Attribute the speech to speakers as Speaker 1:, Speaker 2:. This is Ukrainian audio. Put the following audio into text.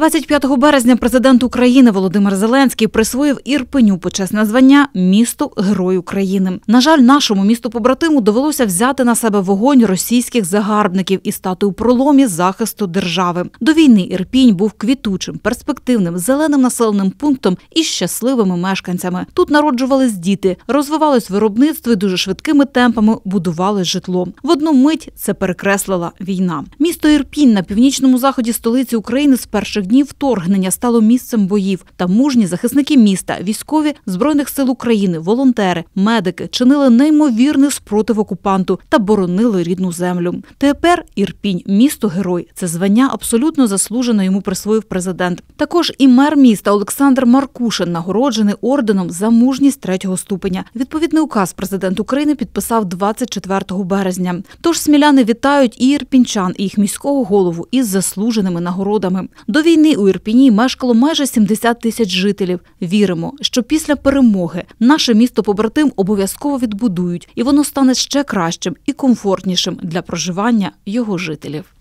Speaker 1: 25 березня президент України Володимир Зеленський присвоїв Ірпеню почесне звання місто Герой України. На жаль, нашому місту побратиму довелося взяти на себе вогонь російських загарбників і стати у проломі захисту держави. До війни Ірпінь був квітучим, перспективним, зеленим населеним пунктом і щасливими мешканцями. Тут народжувались діти, розвивалось виробництво і дуже швидкими темпами будувалось житло. В одну мить це перекреслила війна. Місто Ірпінь на північному заході столиці України з перших дні вторгнення стало місцем боїв. Та мужні захисники міста, військові збройних сил України, волонтери, медики чинили неймовірний спротив окупанту та боронили рідну землю. Тепер Ірпінь, місто герой. Це звання абсолютно заслужено йому присвоїв президент. Також і мер міста Олександр Маркушин нагороджений орденом за мужність третього ступеня. Відповідний указ президент України підписав 24 березня. Тож сміляни вітають і ірпінчан, і їх міського голову із заслуженими нагородами. До війни війни у Ірпіні мешкало майже 70 тисяч жителів. Віримо, що після перемоги наше місто побратим обов'язково відбудують, і воно стане ще кращим і комфортнішим для проживання його жителів.